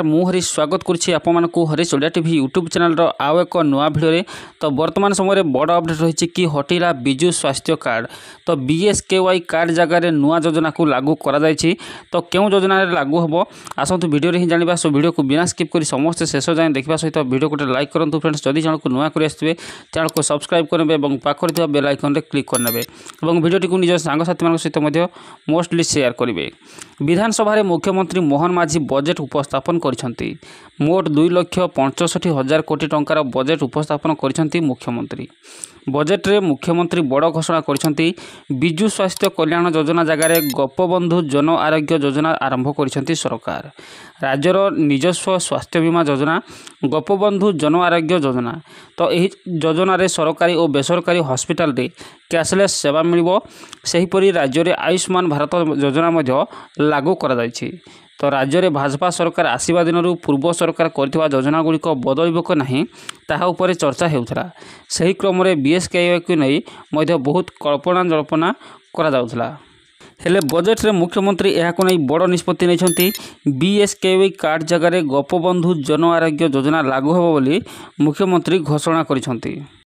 নমস্কার মু হরি স্বাগত করছি আপনার হরিশ ওড়িয়া টিভি ইউট্যুব চ্যানেলর আও এক নয় ভিডিওরে তো বর্তমান সময়ের বড় অপডেট রয়েছে কি হটিলা বিজু স্বাস্থ্য কার্ড তো বিএসকেওয়াই কার্ড জায়গায় নয় যোজনা লাগু করা যাই তো কেউ যোজনার লাগু হব আসন্তু ভিডিওরে হি জাঁয়া সো ভিডিওকে বিনা স্কিপ করে সমস্ত শেষ যায় দেখা সহ ভিডিও গোটে লাইক করতু ফ্রেন্ডস যদি জনক নয় করে আসবে চ্যানেলকে সবসক্রাইব করবে এবং পাখে থাকা বেল আইকনরে ক্লিক করে এবং ভিডিওটি নিজ সাংসাথী সহ মোস্টলি সেয়ার করবে বিধানসভার মুখ্যমন্ত্রী মোহন মাঝি বজেট উপস্থাপন କରିଛନ୍ତି ମୋଟ ଦୁଇ ଲକ୍ଷ ପଞ୍ଚଷଠି ହଜାର କୋଟି ଟଙ୍କାର ବଜେଟ୍ ଉପସ୍ଥାପନ କରିଛନ୍ତି ମୁଖ୍ୟମନ୍ତ୍ରୀ ବଜେଟ୍ରେ ମୁଖ୍ୟମନ୍ତ୍ରୀ ବଡ଼ ଘୋଷଣା କରିଛନ୍ତି ବିଜୁ ସ୍ୱାସ୍ଥ୍ୟ କଲ୍ୟାଣ ଯୋଜନା ଜାଗାରେ ଗୋପବନ୍ଧୁ ଜନ ଆରୋଗ୍ୟ ଯୋଜନା ଆରମ୍ଭ କରିଛନ୍ତି ସରକାର ରାଜ୍ୟର ନିଜସ୍ୱ ସ୍ୱାସ୍ଥ୍ୟ ବୀମା ଯୋଜନା ଗୋପବନ୍ଧୁ ଜନ ଆରୋଗ୍ୟ ଯୋଜନା ତ ଏହି ଯୋଜନାରେ ସରକାରୀ ଓ ବେସରକାରୀ ହସ୍ପିଟାଲରେ କ୍ୟାସଲେସ୍ ସେବା ମିଳିବ ସେହିପରି ରାଜ୍ୟରେ ଆୟୁଷ୍ମାନ ଭାରତ ଯୋଜନା ମଧ୍ୟ ଲାଗୁ କରାଯାଇଛି ତ ରାଜ୍ୟରେ ଭାଜପା ସରକାର ଆସିବା ଦିନରୁ ପୂର୍ବ ସରକାର କରିଥିବା ଯୋଜନାଗୁଡ଼ିକ ବଦଳିବ କି ନାହିଁ ତାହା ଉପରେ ଚର୍ଚ୍ଚା ହେଉଥିଲା ସେହି କ୍ରମରେ ବିଏସ୍କେୱାଇକୁ ନେଇ ମଧ୍ୟ ବହୁତ କଳ୍ପନା ଜଳ୍ପନା କରାଯାଉଥିଲା ହେଲେ ବଜେଟ୍ରେ ମୁଖ୍ୟମନ୍ତ୍ରୀ ଏହାକୁ ନେଇ ବଡ଼ ନିଷ୍ପତ୍ତି ନେଇଛନ୍ତି ବିଏସ୍କେୱାଇ କାର୍ଡ଼ ଜାଗାରେ ଗୋପବନ୍ଧୁ ଜନ ଆରୋଗ୍ୟ ଯୋଜନା ଲାଗୁ ହେବ ବୋଲି ମୁଖ୍ୟମନ୍ତ୍ରୀ ଘୋଷଣା କରିଛନ୍ତି